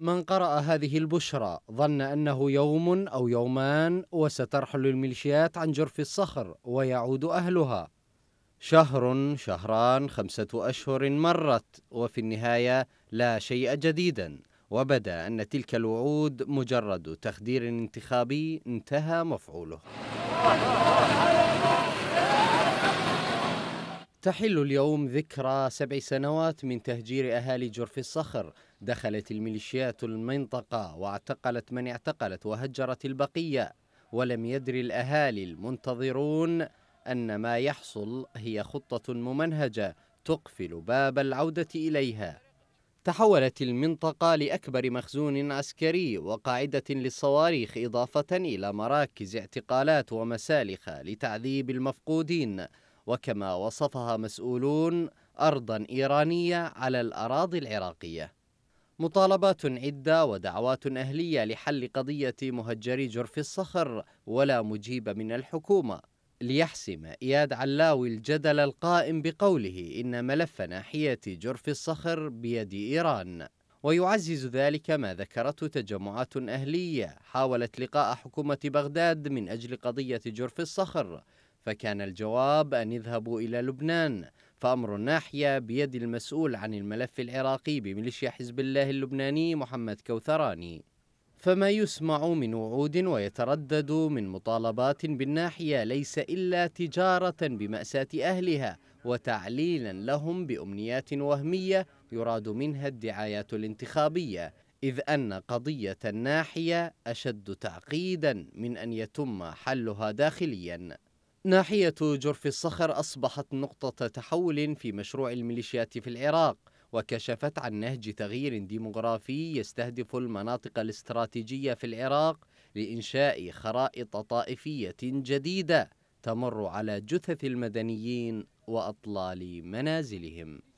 من قرأ هذه البشرى ظن أنه يوم أو يومان وسترحل الميليشيات عن جرف الصخر ويعود أهلها شهر شهران خمسة أشهر مرت وفي النهاية لا شيء جديدا وبدا أن تلك الوعود مجرد تخدير انتخابي انتهى مفعوله تحل اليوم ذكرى سبع سنوات من تهجير أهالي جرف الصخر دخلت الميليشيات المنطقة واعتقلت من اعتقلت وهجرت البقية ولم يدر الأهالي المنتظرون أن ما يحصل هي خطة ممنهجة تقفل باب العودة إليها تحولت المنطقة لأكبر مخزون عسكري وقاعدة للصواريخ إضافة إلى مراكز اعتقالات ومسالخ لتعذيب المفقودين وكما وصفها مسؤولون أرضا إيرانية على الأراضي العراقية مطالبات عدة ودعوات أهلية لحل قضية مهجري جرف الصخر ولا مجيب من الحكومة ليحسم إياد علاوي الجدل القائم بقوله إن ملف ناحية جرف الصخر بيد إيران ويعزز ذلك ما ذكرته تجمعات أهلية حاولت لقاء حكومة بغداد من أجل قضية جرف الصخر فكان الجواب أن يذهبوا إلى لبنان فأمر الناحية بيد المسؤول عن الملف العراقي بميليشيا حزب الله اللبناني محمد كوثراني فما يسمع من وعود ويتردد من مطالبات بالناحية ليس إلا تجارة بمأساة أهلها وتعليلا لهم بأمنيات وهمية يراد منها الدعايات الانتخابية إذ أن قضية الناحية أشد تعقيدا من أن يتم حلها داخليا ناحية جرف الصخر أصبحت نقطة تحول في مشروع الميليشيات في العراق وكشفت عن نهج تغيير ديموغرافي يستهدف المناطق الاستراتيجية في العراق لإنشاء خرائط طائفية جديدة تمر على جثث المدنيين وأطلال منازلهم